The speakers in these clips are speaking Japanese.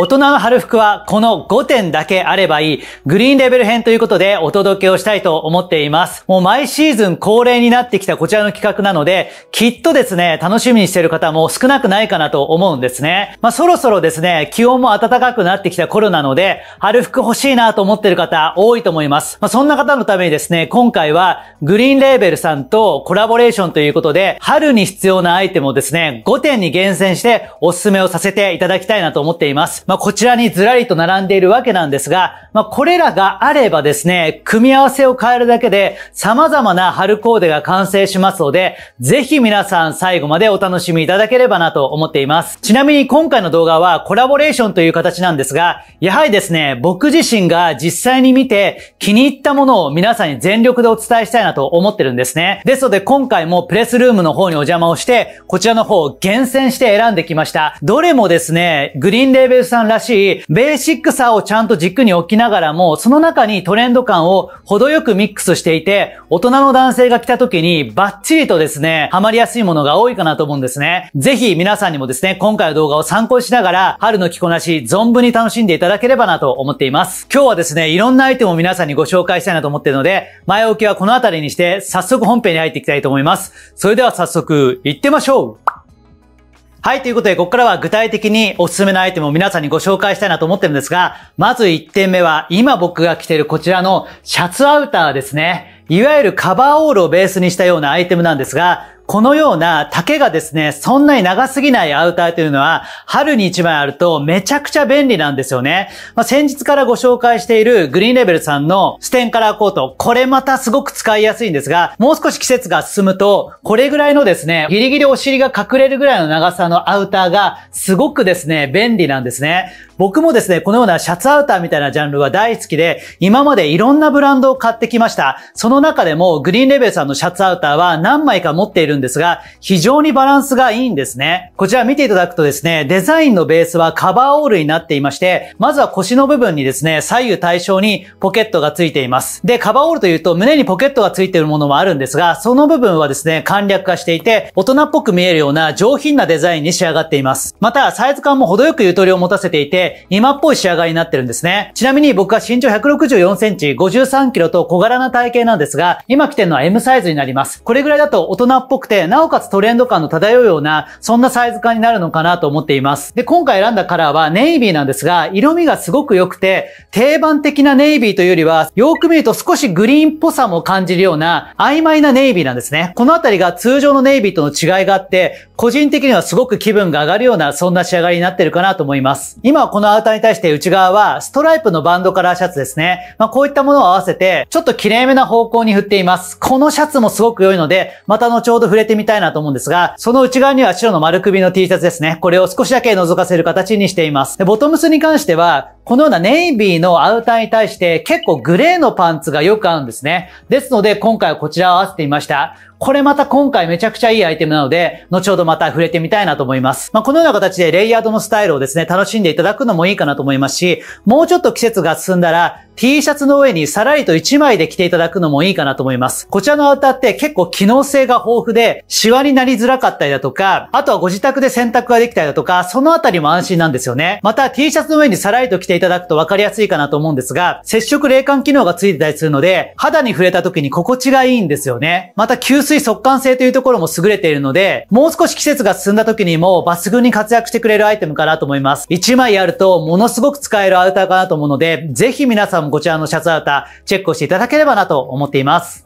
大人の春服はこの5点だけあればいい、グリーンレベル編ということでお届けをしたいと思っています。もう毎シーズン恒例になってきたこちらの企画なので、きっとですね、楽しみにしている方も少なくないかなと思うんですね。まあそろそろですね、気温も暖かくなってきた頃なので、春服欲しいなと思っている方多いと思います。まあそんな方のためにですね、今回はグリーンレーベルさんとコラボレーションということで、春に必要なアイテムをですね、5点に厳選しておすすめをさせていただきたいなと思っています。まあ、こちらにずらりと並んでいるわけなんですが、まあ、これらがあればですね、組み合わせを変えるだけで様々な春コーデが完成しますので、ぜひ皆さん最後までお楽しみいただければなと思っています。ちなみに今回の動画はコラボレーションという形なんですが、やはりですね、僕自身が実際に見て気に入ったものを皆さんに全力でお伝えしたいなと思ってるんですね。ですので今回もプレスルームの方にお邪魔をして、こちらの方を厳選して選んできました。どれもですね、グリーンレーベルさんらしい、ベーシックさをちゃんと軸に置きながらも、その中にトレンド感を程よくミックスしていて、大人の男性が来た時にバッチリとですね、ハマりやすいものが多いかなと思うんですね。ぜひ皆さんにもですね、今回の動画を参考にしながら、春の着こなし、存分に楽しんでいただければなと思っています。今日はですね、いろんなアイテムを皆さんにご紹介したいなと思っているので、前置きはこの辺りにして、早速本編に入っていきたいと思います。それでは早速、行ってみましょうはい、ということで、ここからは具体的におすすめのアイテムを皆さんにご紹介したいなと思ってるんですが、まず1点目は、今僕が着ているこちらのシャツアウターですね。いわゆるカバーオールをベースにしたようなアイテムなんですが、このような丈がですね、そんなに長すぎないアウターというのは、春に1枚あるとめちゃくちゃ便利なんですよね。まあ、先日からご紹介しているグリーンレベルさんのステンカラーコート、これまたすごく使いやすいんですが、もう少し季節が進むと、これぐらいのですね、ギリギリお尻が隠れるぐらいの長さのアウターが、すごくですね、便利なんですね。僕もですね、このようなシャツアウターみたいなジャンルは大好きで、今までいろんなブランドを買ってきました。その中でも、グリーンレベルさんのシャツアウターは何枚か持っているんですが、非常にバランスがいいんですね。こちら見ていただくとですね、デザインのベースはカバーオールになっていまして、まずは腰の部分にですね、左右対称にポケットがついています。で、カバーオールというと胸にポケットがついているものもあるんですが、その部分はですね、簡略化していて、大人っぽく見えるような上品なデザインに仕上がっています。また、サイズ感も程よくゆとりを持たせていて、今っぽい仕上がりになってるんですね。ちなみに僕は身長164センチ、53キロと小柄な体型なんですが、今着てるのは M サイズになります。これぐらいだと大人っぽくくて、なおかつトレンド感の漂うような、そんなサイズ感になるのかなと思っています。で、今回選んだカラーはネイビーなんですが、色味がすごく良くて、定番的なネイビーというよりは、よく見ると少しグリーンっぽさも感じるような、曖昧なネイビーなんですね。このあたりが通常のネイビーとの違いがあって、個人的にはすごく気分が上がるような、そんな仕上がりになってるかなと思います。今はこのアウターに対して内側は、ストライプのバンドカラーシャツですね。まあ、こういったものを合わせて、ちょっと綺麗めな方向に振っています。このシャツもすごく良いので、また後ほど振触れてみたいなと思うんですが、その内側には白の丸首の T シャツですね。これを少しだけ覗かせる形にしています。でボトムスに関しては、このようなネイビーのアウターに対して結構グレーのパンツがよく合うんですね。ですので今回はこちらを合わせてみました。これまた今回めちゃくちゃいいアイテムなので、後ほどまた触れてみたいなと思います。まあ、このような形でレイヤードのスタイルをですね、楽しんでいただくのもいいかなと思いますし、もうちょっと季節が進んだら、T シャツの上にさらりと1枚で着ていただくのもいいかなと思います。こちらのアウターって結構機能性が豊富で、シワになりづらかったりだとか、あとはご自宅で洗濯ができたりだとか、そのあたりも安心なんですよね。また T シャツの上にさらりと着ていただくと分かりやすいかなと思うんですが、接触冷感機能がついてたりするので、肌に触れた時に心地がいいんですよね。また水速乾性というところも優れているので、もう少し季節が進んだ時にも抜群に活躍してくれるアイテムかなと思います。1枚あるとものすごく使えるアウターかなと思うので、ぜひ皆さんもこちらのシャツアウターチェックをしていただければなと思っています。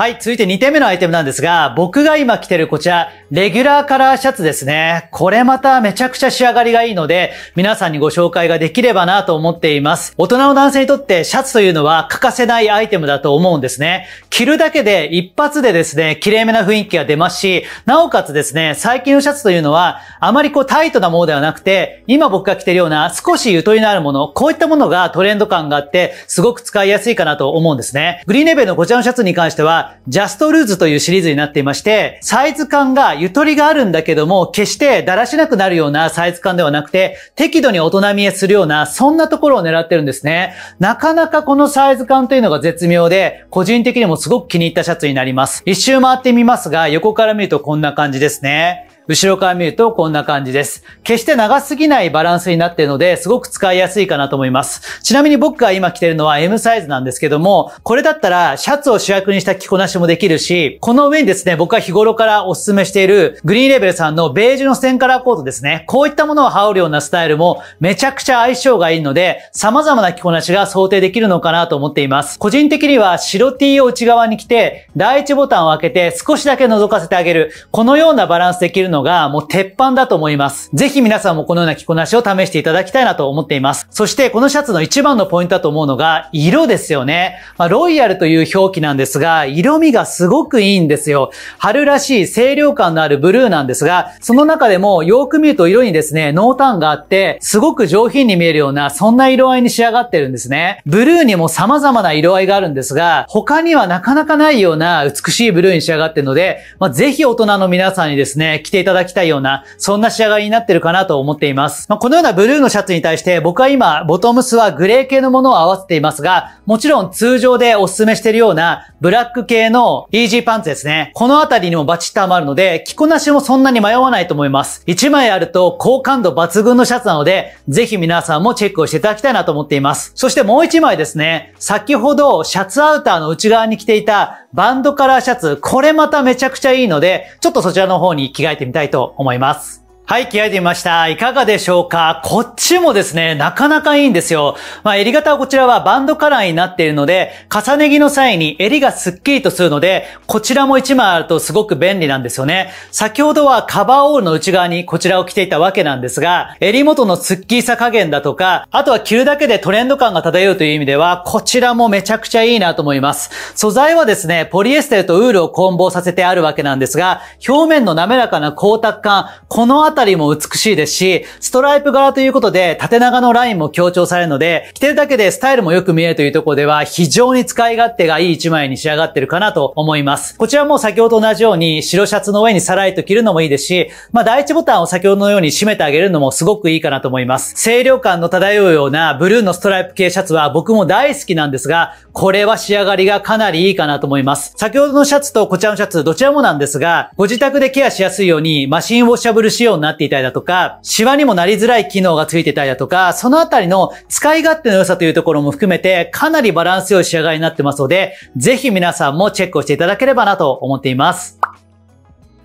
はい、続いて2点目のアイテムなんですが、僕が今着てるこちら、レギュラーカラーシャツですね。これまためちゃくちゃ仕上がりがいいので、皆さんにご紹介ができればなと思っています。大人の男性にとってシャツというのは欠かせないアイテムだと思うんですね。着るだけで一発でですね、綺麗めな雰囲気が出ますし、なおかつですね、最近のシャツというのは、あまりこうタイトなものではなくて、今僕が着てるような少しゆとりのあるもの、こういったものがトレンド感があって、すごく使いやすいかなと思うんですね。グリーンレベルのこちらのシャツに関しては、ジャストルーズというシリーズになっていまして、サイズ感がゆとりがあるんだけども、決してだらしなくなるようなサイズ感ではなくて、適度に大人見えするような、そんなところを狙ってるんですね。なかなかこのサイズ感というのが絶妙で、個人的にもすごく気に入ったシャツになります。一周回ってみますが、横から見るとこんな感じですね。後ろから見るとこんな感じです。決して長すぎないバランスになっているので、すごく使いやすいかなと思います。ちなみに僕が今着てるのは M サイズなんですけども、これだったらシャツを主役にした着こなしもできるし、この上にですね、僕が日頃からお勧めしているグリーンレベルさんのベージュの線ンカラーコートですね。こういったものを羽織るようなスタイルもめちゃくちゃ相性がいいので、様々な着こなしが想定できるのかなと思っています。個人的には白 T を内側に着て、第一ボタンを開けて少しだけ覗かせてあげる。このようなバランスできるののがもう鉄板だと思います。ぜひ皆さんもこのような着こなしを試していただきたいなと思っています。そしてこのシャツの一番のポイントだと思うのが色ですよね。まあ、ロイヤルという表記なんですが、色味がすごくいいんですよ。春らしい清涼感のあるブルーなんですが、その中でもよく見ると色にですね、濃淡があって、すごく上品に見えるような、そんな色合いに仕上がってるんですね。ブルーにも様々な色合いがあるんですが、他にはなかなかないような美しいブルーに仕上がってるので、まあ、ぜひ大人の皆さんにですね、着ていたただきたいような、そんな仕上がりになってるかなと思っています。まあ、このようなブルーのシャツに対して、僕は今、ボトムスはグレー系のものを合わせていますが、もちろん通常でおすすめしているような、ブラック系のイージーパンツですね。このあたりにもバチッと余るので、着こなしもそんなに迷わないと思います。1枚あると好感度抜群のシャツなので、ぜひ皆さんもチェックをしていただきたいなと思っています。そしてもう1枚ですね、先ほどシャツアウターの内側に着ていたバンドカラーシャツ、これまためちゃくちゃいいので、ちょっとそちらの方に着替えてみたいたいと思います。はい、気合いでみました。いかがでしょうかこっちもですね、なかなかいいんですよ。まあ、襟型はこちらはバンドカラーになっているので、重ね着の際に襟がスッキリとするので、こちらも1枚あるとすごく便利なんですよね。先ほどはカバーオールの内側にこちらを着ていたわけなんですが、襟元のスッキリさ加減だとか、あとは着るだけでトレンド感が漂うという意味では、こちらもめちゃくちゃいいなと思います。素材はですね、ポリエステルとウールを混紡させてあるわけなんですが、表面の滑らかな光沢感、このたりも美しいですし、ストライプ柄ということで縦長のラインも強調されるので、着てるだけでスタイルもよく見えるというところでは非常に使い勝手がいい一枚に仕上がってるかなと思います。こちらも先ほどと同じように白シャツの上にさらりと着るのもいいですし、まあ第一ボタンを先ほどのように締めてあげるのもすごくいいかなと思います。清涼感の漂うようなブルーのストライプ系シャツは僕も大好きなんですが、これは仕上がりがかなりいいかなと思います。先ほどのシャツとこちらのシャツどちらもなんですが、ご自宅でケアしやすいようにマシンウォッシャブル仕様になっていたりだとか、シワにもなりづらい機能がついていたりだとか、そのあたりの使い勝手の良さというところも含めて、かなりバランス良い仕上がりになってますので、ぜひ皆さんもチェックをしていただければなと思っています。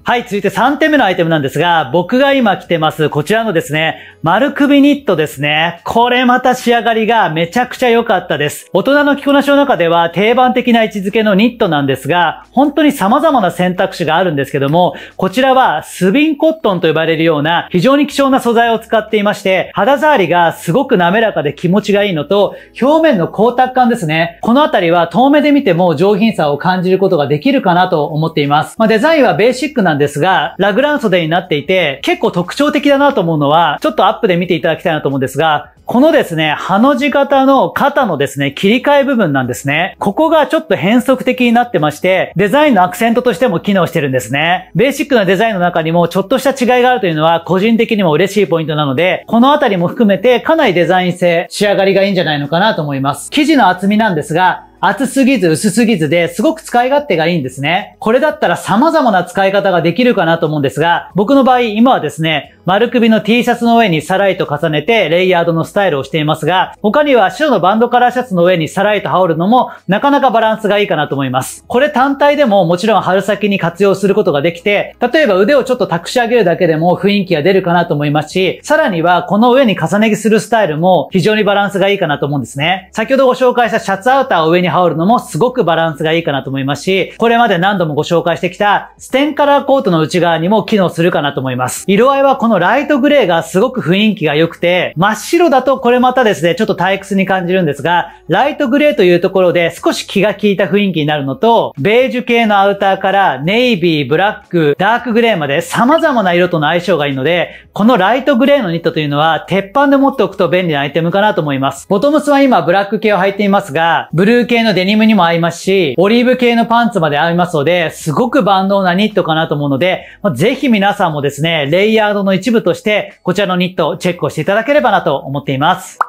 はい、続いて3点目のアイテムなんですが、僕が今着てます、こちらのですね、丸首ニットですね。これまた仕上がりがめちゃくちゃ良かったです。大人の着こなしの中では定番的な位置づけのニットなんですが、本当に様々な選択肢があるんですけども、こちらはスビンコットンと呼ばれるような非常に貴重な素材を使っていまして、肌触りがすごく滑らかで気持ちがいいのと、表面の光沢感ですね。このあたりは遠目で見ても上品さを感じることができるかなと思っています。まあ、デザインはベーシックななんですが、ラグラン袖になっていて、結構特徴的だなと思うのは、ちょっとアップで見ていただきたいなと思うんですが、このですね、ハの字型の肩のですね、切り替え部分なんですね。ここがちょっと変則的になってまして、デザインのアクセントとしても機能してるんですね。ベーシックなデザインの中にもちょっとした違いがあるというのは個人的にも嬉しいポイントなので、このあたりも含めてかなりデザイン性、仕上がりがいいんじゃないのかなと思います。生地の厚みなんですが、厚すぎず薄すぎずですごく使い勝手がいいんですね。これだったら様々な使い方ができるかなと思うんですが、僕の場合今はですね、丸首の T シャツの上にサライと重ねてレイヤードのスタイルをしていますが、他には白のバンドカラーシャツの上にサライと羽織るのもなかなかバランスがいいかなと思います。これ単体でももちろん春先に活用することができて、例えば腕をちょっと託し上げるだけでも雰囲気が出るかなと思いますし、さらにはこの上に重ね着するスタイルも非常にバランスがいいかなと思うんですね。先ほどご紹介したシャツアウターを上に羽織るのもすごくバランスがいいかなと思いますし、これまで何度もご紹介してきたステンカラーコートの内側にも機能するかなと思います。色合いはこのライトグレーがすごく雰囲気が良くて、真っ白だとこれまたですね、ちょっと退屈に感じるんですが、ライトグレーというところで少し気が利いた雰囲気になるのと、ベージュ系のアウターからネイビー、ブラック、ダークグレーまで様々な色との相性がいいので、このライトグレーのニットというのは、鉄板で持っておくと便利なアイテムかなと思います。ボトムスは今ブラック系を履いていますが、ブルー系のデニムにも合いますし、オリーブ系のパンツまで合いますので、すごく万能なニットかなと思うので、まあ、ぜひ皆さんもですね、レイヤードの一部として、こちらのニットをチェックをしていただければなと思っています。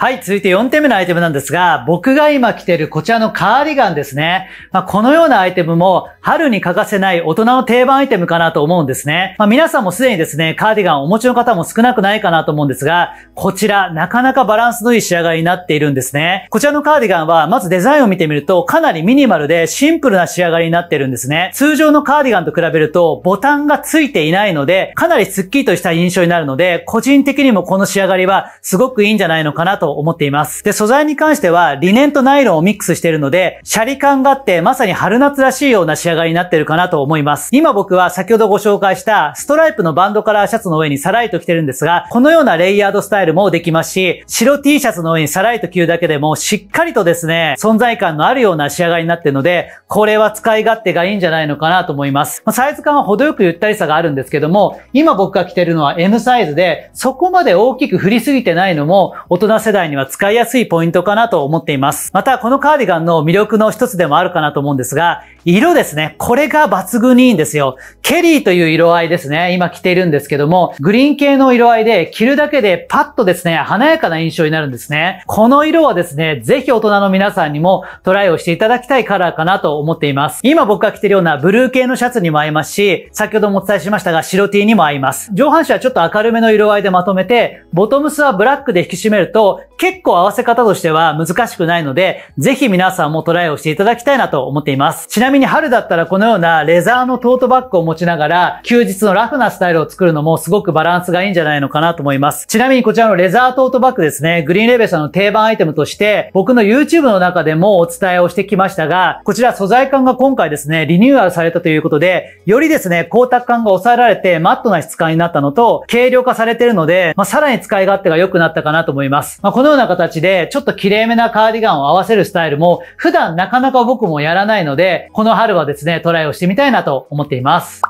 はい、続いて4点目のアイテムなんですが、僕が今着てるこちらのカーディガンですね。まあ、このようなアイテムも春に欠かせない大人の定番アイテムかなと思うんですね。まあ、皆さんもすでにですね、カーディガンをお持ちの方も少なくないかなと思うんですが、こちらなかなかバランスのいい仕上がりになっているんですね。こちらのカーディガンはまずデザインを見てみるとかなりミニマルでシンプルな仕上がりになってるんですね。通常のカーディガンと比べるとボタンが付いていないので、かなりスッキリとした印象になるので、個人的にもこの仕上がりはすごくいいんじゃないのかなとと思っています。で、素材に関しては、リネンとナイロンをミックスしているので、シャリ感があって、まさに春夏らしいような仕上がりになってるかなと思います。今僕は先ほどご紹介した、ストライプのバンドカラーシャツの上にさらりと着てるんですが、このようなレイヤードスタイルもできますし、白 T シャツの上にさらりと着るだけでも、しっかりとですね、存在感のあるような仕上がりになってるので、これは使い勝手がいいんじゃないのかなと思います。まあ、サイズ感は程よくゆったりさがあるんですけども、今僕が着てるのは M サイズで、そこまで大きく振りすぎてないのも、大人世代代には使いやすいポイントかなと思っています。また、このカーディガンの魅力の一つでもあるかなと思うんですが、色ですね。これが抜群にいいんですよ。ケリーという色合いですね。今着ているんですけども、グリーン系の色合いで着るだけでパッとですね、華やかな印象になるんですね。この色はですね、ぜひ大人の皆さんにもトライをしていただきたいカラーかなと思っています。今僕が着てるようなブルー系のシャツにも合いますし、先ほどもお伝えしましたが、白 T にも合います。上半身はちょっと明るめの色合いでまとめて、ボトムスはブラックで引き締めると、結構合わせ方としては難しくないので、ぜひ皆さんもトライをしていただきたいなと思っています。ちなみに春だったらこのようなレザーのトートバッグを持ちながら、休日のラフなスタイルを作るのもすごくバランスがいいんじゃないのかなと思います。ちなみにこちらのレザートートバッグですね、グリーンレーベルさんの定番アイテムとして、僕の YouTube の中でもお伝えをしてきましたが、こちら素材感が今回ですね、リニューアルされたということで、よりですね、光沢感が抑えられてマットな質感になったのと、軽量化されているので、まあ、さらに使い勝手が良くなったかなと思います。まあのような形で、ちょっと綺麗めなカーディガンを合わせるスタイルも、普段なかなか僕もやらないので、この春はですね、トライをしてみたいなと思っています。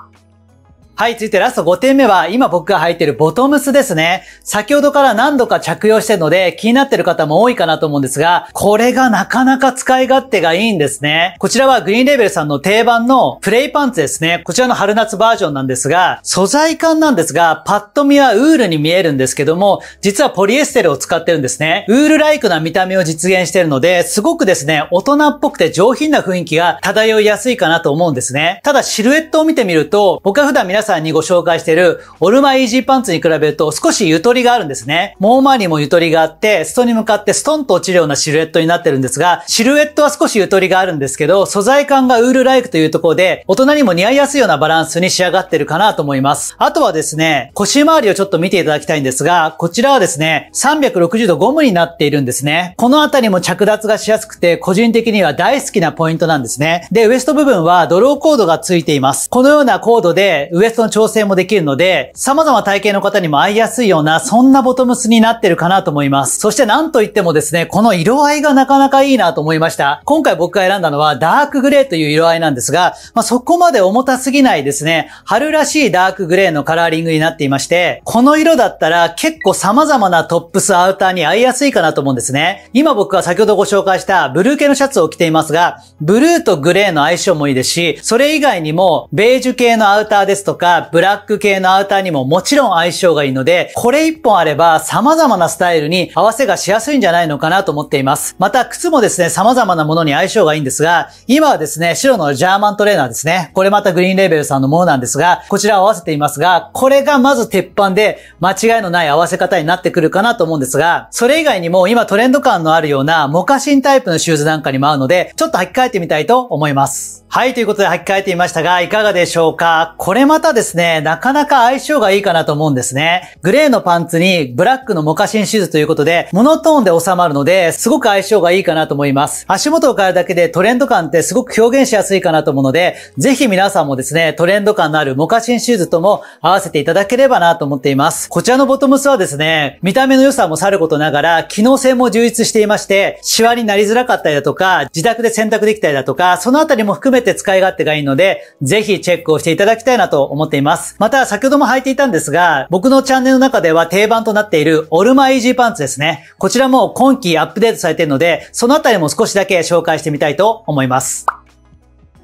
はい、続いてラスト5点目は、今僕が履いてるボトムスですね。先ほどから何度か着用してるので、気になってる方も多いかなと思うんですが、これがなかなか使い勝手がいいんですね。こちらはグリーンレベルさんの定番のプレイパンツですね。こちらの春夏バージョンなんですが、素材感なんですが、パッと見はウールに見えるんですけども、実はポリエステルを使ってるんですね。ウールライクな見た目を実現してるので、すごくですね、大人っぽくて上品な雰囲気が漂いやすいかなと思うんですね。ただシルエットを見てみると、僕は普段皆さんさんにご紹介しているオルマイージーパンツに比べると少しゆとりがあるんですね。もうまにもゆとりがあって、スに向かってストンと落ちるようなシルエットになってるんですが、シルエットは少しゆとりがあるんですけど、素材感がウールライクというところで、大人にも似合いやすいようなバランスに仕上がってるかなと思います。あとはですね、腰回りをちょっと見ていただきたいんですが、こちらはですね、360度ゴムになっているんですね。このあたりも着脱がしやすくて、個人的には大好きなポイントなんですね。で、ウエスト部分はドローコードがついています。このようなコードで、ウエストトの調整もできるので、様々体型の方にも合いやすいような、そんなボトムスになってるかなと思います。そしてなんといってもですね、この色合いがなかなかいいなと思いました。今回僕が選んだのはダークグレーという色合いなんですが、まあ、そこまで重たすぎないですね、春らしいダークグレーのカラーリングになっていまして、この色だったら結構様々なトップスアウターに合いやすいかなと思うんですね。今僕が先ほどご紹介したブルー系のシャツを着ていますが、ブルーとグレーの相性もいいですし、それ以外にもベージュ系のアウターですとか、がブラック系のアウターにももちろん相性がいいので、これ一本あれば様々なスタイルに合わせがしやすいんじゃないのかなと思っています。また靴もですね、様々なものに相性がいいんですが、今はですね、白のジャーマントレーナーですね。これまたグリーンレーベルさんのものなんですが、こちらを合わせていますが、これがまず鉄板で間違いのない合わせ方になってくるかなと思うんですが、それ以外にも今トレンド感のあるようなモカシンタイプのシューズなんかにも合うので、ちょっと履き替えてみたいと思います。はい、ということで履き替えてみましたが、いかがでしょうかこれまたですね、なかなか相性がいいかなと思うんですね。グレーのパンツにブラックのモカシンシューズということで、モノトーンで収まるので、すごく相性がいいかなと思います。足元を変えるだけでトレンド感ってすごく表現しやすいかなと思うので、ぜひ皆さんもですね、トレンド感のあるモカシンシューズとも合わせていただければなと思っています。こちらのボトムスはですね、見た目の良さもさることながら、機能性も充実していまして、シワになりづらかったりだとか、自宅で洗濯できたりだとか、そのあたりも含めめて使い勝手がいいので、ぜひチェックをしていただきたいなと思っています。また、先ほども履いていたんですが、僕のチャンネルの中では定番となっているオルマイージーパンツですね。こちらも今期アップデートされているので、そのあたりも少しだけ紹介してみたいと思います。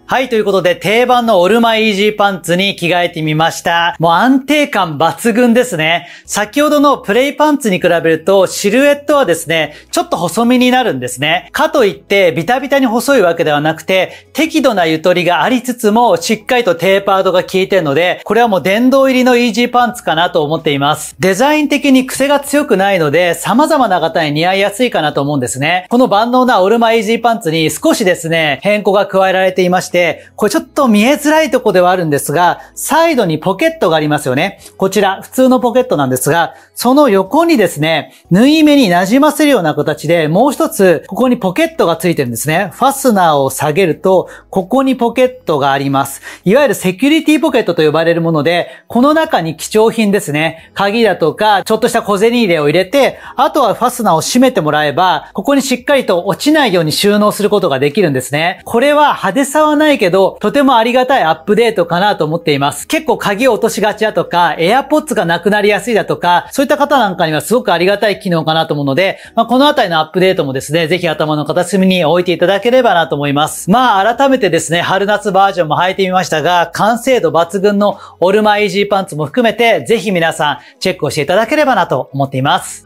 はい、ということで定番のオルマイージーパンツに着替えてみました。もう安定感抜群ですね。先ほどのプレイパンツに比べるとシルエットはですね、ちょっと細身になるんですね。かといってビタビタに細いわけではなくて、適度なゆとりがありつつもしっかりとテーパードが効いてるので、これはもう殿堂入りのイージーパンツかなと思っています。デザイン的に癖が強くないので、様々な方に似合いやすいかなと思うんですね。この万能なオルマイージーパンツに少しですね、変更が加えられていまして、して、これちょっと見えづらいとこではあるんですが、サイドにポケットがありますよね。こちら、普通のポケットなんですが、その横にですね、縫い目に馴染ませるような形で、もう一つ、ここにポケットがついてるんですね。ファスナーを下げると、ここにポケットがあります。いわゆるセキュリティポケットと呼ばれるもので、この中に貴重品ですね。鍵だとか、ちょっとした小銭入れを入れて、あとはファスナーを閉めてもらえば、ここにしっかりと落ちないように収納することができるんですね。これは派手さはないないけど、とてもありがたいアップデートかなと思っています。結構鍵を落としがちだとか、AirPods がなくなりやすいだとか、そういった方なんかにはすごくありがたい機能かなと思うので、まあ、このあたりのアップデートもですね、ぜひ頭の片隅に置いていただければなと思います。まあ、改めてですね、春夏バージョンも履いてみましたが、完成度抜群のオルマイージーパンツも含めて、ぜひ皆さんチェックをしていただければなと思っています。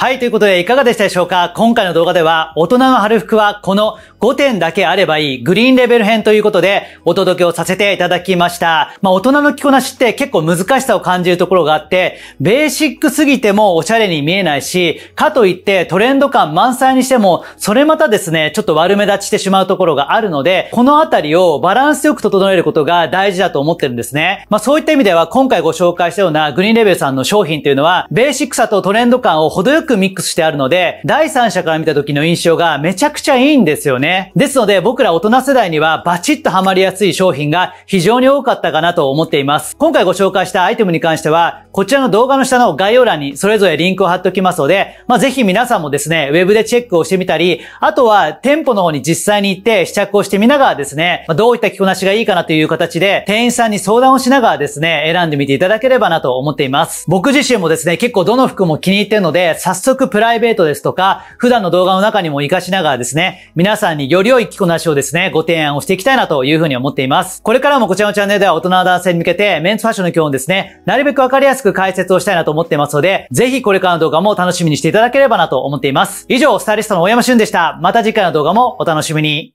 はい、ということでいかがでしたでしょうか今回の動画では大人の春服はこの5点だけあればいいグリーンレベル編ということでお届けをさせていただきました。まあ大人の着こなしって結構難しさを感じるところがあって、ベーシックすぎてもおしゃれに見えないし、かといってトレンド感満載にしてもそれまたですね、ちょっと悪目立ちしてしまうところがあるので、このあたりをバランスよく整えることが大事だと思ってるんですね。まあそういった意味では今回ご紹介したようなグリーンレベルさんの商品というのはベーシックさとトレンド感を程よくくミックスしてあるので、第三者から見た時の印象がめちゃくちゃいいんですよね。ですので僕ら大人世代にはバチッとハマりやすい商品が非常に多かったかなと思っています。今回ご紹介したアイテムに関しては、こちらの動画の下の概要欄にそれぞれリンクを貼っておきますので、まあ、ぜひ皆さんもですね、ウェブでチェックをしてみたり、あとは店舗の方に実際に行って試着をしてみながらですね、まあ、どういった着こなしがいいかなという形で、店員さんに相談をしながらですね、選んでみていただければなと思っています。僕自身もですね、結構どの服も気に入ってるので、早早速プライベートですとか、普段の動画の中にも活かしながらですね、皆さんにより良い着こなしをですね、ご提案をしていきたいなというふうに思っています。これからもこちらのチャンネルでは大人の男性に向けて、メンツファッションの基本ですね、なるべくわかりやすく解説をしたいなと思っていますので、ぜひこれからの動画も楽しみにしていただければなと思っています。以上、スタイリストの大山俊でした。また次回の動画もお楽しみに。